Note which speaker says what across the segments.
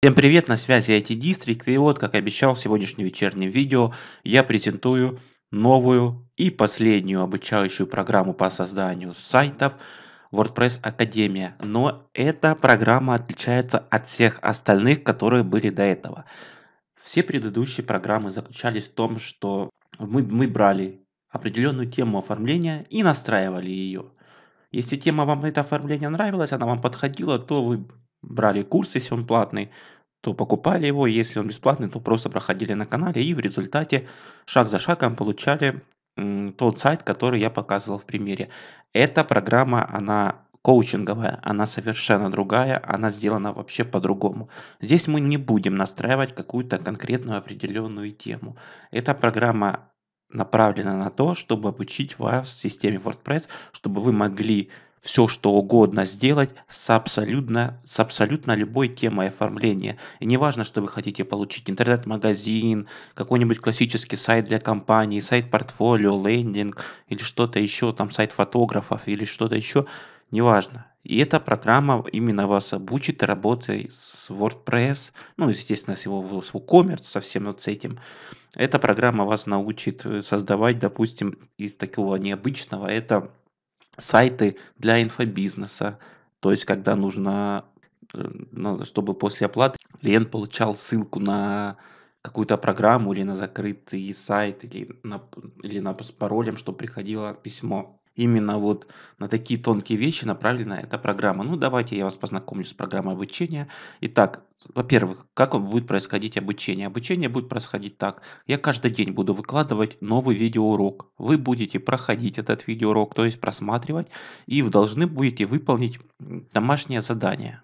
Speaker 1: Всем привет, на связи IT District, и вот, как обещал в сегодняшнем вечернем видео, я презентую новую и последнюю обучающую программу по созданию сайтов WordPress Академия. Но эта программа отличается от всех остальных, которые были до этого. Все предыдущие программы заключались в том, что мы, мы брали определенную тему оформления и настраивали ее. Если тема вам это оформление нравилась, она вам подходила, то вы брали курс, если он платный, то покупали его, если он бесплатный, то просто проходили на канале и в результате шаг за шагом получали тот сайт, который я показывал в примере. Эта программа, она коучинговая, она совершенно другая, она сделана вообще по-другому. Здесь мы не будем настраивать какую-то конкретную определенную тему. Эта программа направлена на то, чтобы обучить вас в системе WordPress, чтобы вы могли все, что угодно сделать с абсолютно, с абсолютно любой темой оформления. И не что вы хотите получить, интернет-магазин, какой-нибудь классический сайт для компании, сайт портфолио, лендинг или что-то еще, там сайт фотографов или что-то еще, неважно. И эта программа именно вас обучит работе с WordPress, ну, естественно, с его с WooCommerce, со всем вот с этим. Эта программа вас научит э, создавать, допустим, из такого необычного, это сайты для инфобизнеса, то есть когда нужно, э, ну, чтобы после оплаты клиент получал ссылку на какую-то программу или на закрытый сайт или на, или на, с паролем, чтобы приходило письмо именно вот на такие тонкие вещи направлена эта программа. Ну, давайте я вас познакомлю с программой обучения. Итак, во-первых, как будет происходить обучение? Обучение будет происходить так. Я каждый день буду выкладывать новый видеоурок. Вы будете проходить этот видеоурок, то есть просматривать, и вы должны будете выполнить домашнее задание.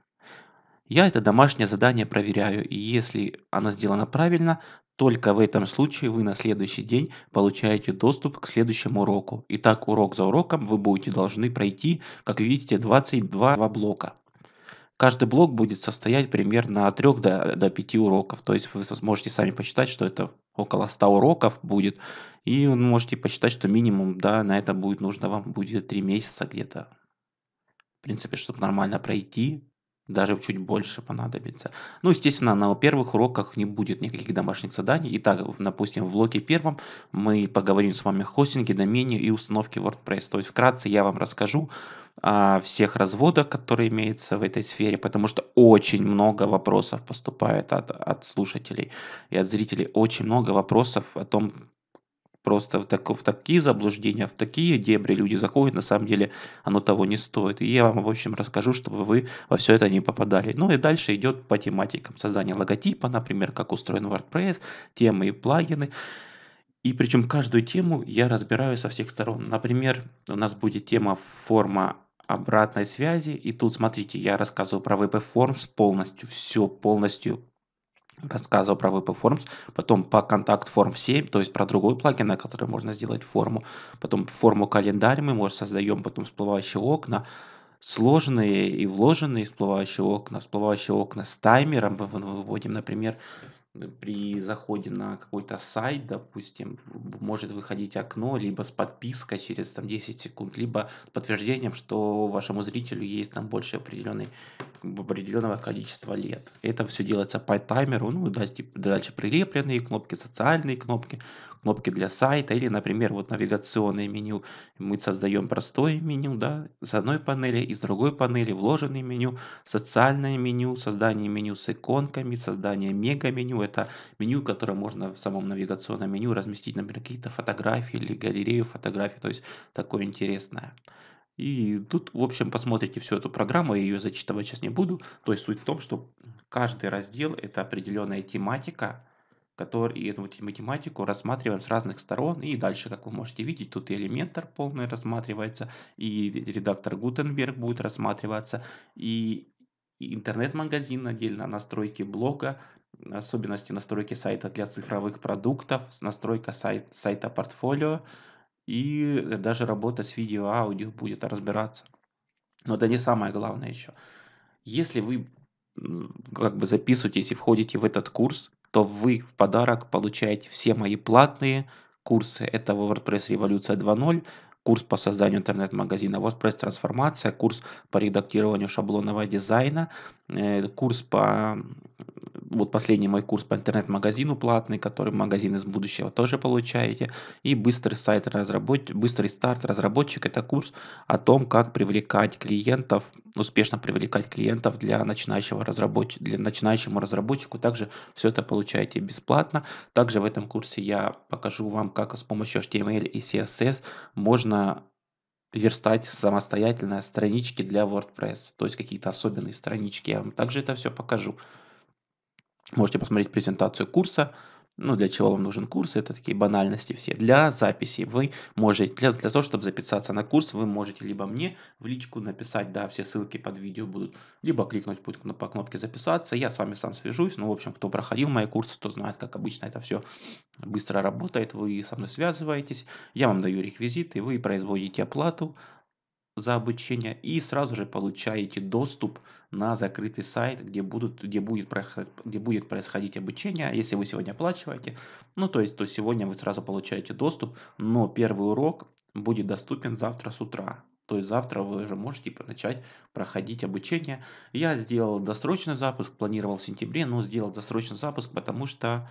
Speaker 1: Я это домашнее задание проверяю, и если оно сделано правильно, только в этом случае вы на следующий день получаете доступ к следующему уроку. И так урок за уроком вы будете должны пройти, как видите, 22 блока. Каждый блок будет состоять примерно от 3 до, до 5 уроков. То есть вы сможете сами посчитать, что это около 100 уроков будет. И вы можете посчитать, что минимум да, на это будет нужно вам будет 3 месяца где-то. В принципе, чтобы нормально пройти даже чуть больше понадобится. Ну, естественно, на первых уроках не будет никаких домашних заданий. Итак, допустим, в блоке первом мы поговорим с вами о хостинге, домене и установке WordPress. То есть, вкратце я вам расскажу о всех разводах, которые имеются в этой сфере, потому что очень много вопросов поступает от, от слушателей и от зрителей. Очень много вопросов о том, просто в, так, в такие заблуждения, в такие дебри люди заходят, на самом деле оно того не стоит. И я вам, в общем, расскажу, чтобы вы во все это не попадали. Ну и дальше идет по тематикам. создания логотипа, например, как устроен WordPress, темы и плагины. И причем каждую тему я разбираю со всех сторон. Например, у нас будет тема форма обратной связи. И тут, смотрите, я рассказываю про VP Forms полностью, все полностью рассказывал про VP Forms, потом по контакт Form 7, то есть про другой плагин, на который можно сделать форму, потом форму календарь мы, можем создаем, потом всплывающие окна, сложные и вложенные всплывающие окна, всплывающие окна с таймером мы выводим, например, при заходе на какой-то сайт, допустим, может выходить окно либо с подпиской через там, 10 секунд, либо с подтверждением, что вашему зрителю есть там больше определенной, определенного количества лет. Это все делается по таймеру, ну, дальше прилепленные кнопки, социальные кнопки, кнопки для сайта или, например, вот навигационное меню. Мы создаем простое меню, да, с одной панели и с другой панели вложенное меню, социальное меню, создание меню с иконками, создание мега меню, это меню, которое можно в самом навигационном меню разместить, например, какие-то фотографии или галерею фотографий, то есть такое интересное. И тут, в общем, посмотрите всю эту программу, я ее зачитывать сейчас не буду. То есть суть в том, что каждый раздел – это определенная тематика, который, и эту тематику рассматриваем с разных сторон. И дальше, как вы можете видеть, тут и элементар полный рассматривается, и редактор Gutenberg будет рассматриваться, и интернет-магазин отдельно, настройки блога, особенности настройки сайта для цифровых продуктов, настройка сайт, сайта портфолио и э, даже работа с видео, аудио будет разбираться. Но это не самое главное еще. Если вы как бы записываетесь и входите в этот курс, то вы в подарок получаете все мои платные курсы. Это WordPress Революция 2.0, курс по созданию интернет-магазина WordPress трансформация, курс по редактированию шаблонного дизайна, э, курс по вот последний мой курс по интернет-магазину платный, который магазин из будущего тоже получаете. И быстрый сайт разработчик, быстрый старт разработчик – это курс о том, как привлекать клиентов, успешно привлекать клиентов для начинающего разработчика, для начинающему разработчику. Также все это получаете бесплатно. Также в этом курсе я покажу вам, как с помощью HTML эм и CSS можно верстать самостоятельно странички для WordPress, то есть какие-то особенные странички. Я вам также это все покажу. Можете посмотреть презентацию курса, ну, для чего вам нужен курс, это такие банальности все. Для записи вы можете, для, для того, чтобы записаться на курс, вы можете либо мне в личку написать, да, все ссылки под видео будут, либо кликнуть будет по кнопке записаться, я с вами сам свяжусь, ну, в общем, кто проходил мои курсы, то знает, как обычно это все быстро работает, вы со мной связываетесь, я вам даю реквизиты, вы производите оплату, за обучение и сразу же получаете доступ на закрытый сайт, где, будут, где, будет, где будет происходить обучение, если вы сегодня оплачиваете. Ну, то есть, то сегодня вы сразу получаете доступ, но первый урок будет доступен завтра с утра. То есть завтра вы уже можете начать проходить обучение. Я сделал досрочный запуск, планировал в сентябре, но сделал досрочный запуск, потому что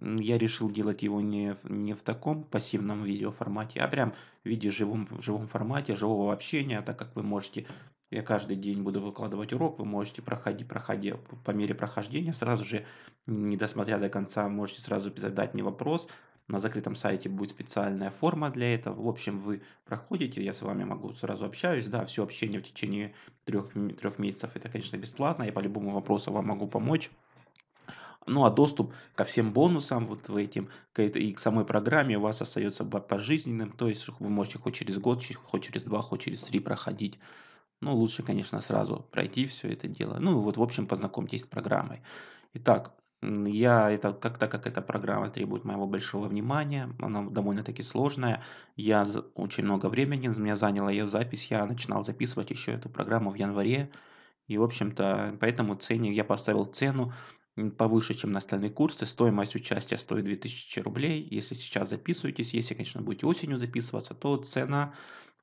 Speaker 1: я решил делать его не, не в таком пассивном видеоформате, а прям в виде живом, живом формате, живого общения, так как вы можете, я каждый день буду выкладывать урок, вы можете проходить, проходя, по мере прохождения, сразу же, не досмотря до конца, можете сразу задать мне вопрос, на закрытом сайте будет специальная форма для этого. В общем, вы проходите, я с вами могу сразу общаюсь. Да, все общение в течение трех, трех месяцев это, конечно, бесплатно. Я по любому вопросу вам могу помочь. Ну а доступ ко всем бонусам, вот в этим, к этой, и к самой программе у вас остается пожизненным, то есть вы можете хоть через год, хоть через два, хоть через три проходить. Ну, лучше, конечно, сразу пройти все это дело. Ну, вот, в общем, познакомьтесь с программой. Итак, я это, как, так как эта программа требует моего большого внимания, она довольно-таки сложная, я очень много времени, у меня заняла ее запись, я начинал записывать еще эту программу в январе, и, в общем-то, поэтому цене я поставил цену повыше, чем на остальные курсы. Стоимость участия стоит 2000 рублей. Если сейчас записываетесь, если, конечно, будете осенью записываться, то цена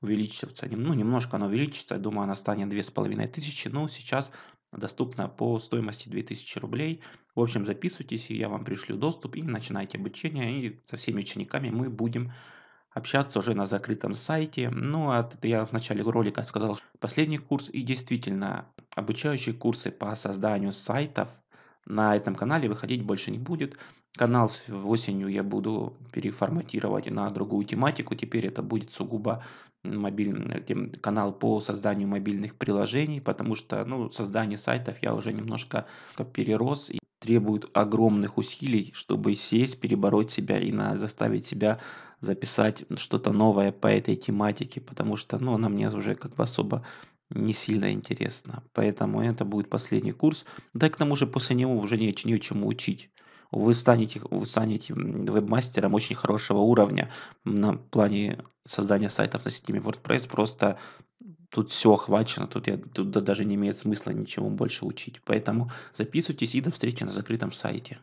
Speaker 1: увеличится. Ну, немножко она увеличится. Я думаю, она станет 2500, но сейчас доступна по стоимости 2000 рублей. В общем, записывайтесь, и я вам пришлю доступ, и начинайте обучение, и со всеми учениками мы будем общаться уже на закрытом сайте. Ну, а я в начале ролика сказал последний курс, и действительно, обучающие курсы по созданию сайтов, на этом канале выходить больше не будет. Канал осенью я буду переформатировать на другую тематику. Теперь это будет сугубо мобильный э, канал по созданию мобильных приложений, потому что ну, создание сайтов я уже немножко перерос и требует огромных усилий, чтобы сесть, перебороть себя и на, заставить себя записать что-то новое по этой тематике, потому что ну, она мне уже как бы особо не сильно интересно. Поэтому это будет последний курс. Да и к тому же после него уже не, нечему учить. Вы станете, вы станете веб-мастером очень хорошего уровня на плане создания сайтов на системе WordPress. Просто тут все охвачено, тут, я, тут даже не имеет смысла ничего больше учить. Поэтому записывайтесь и до встречи на закрытом сайте.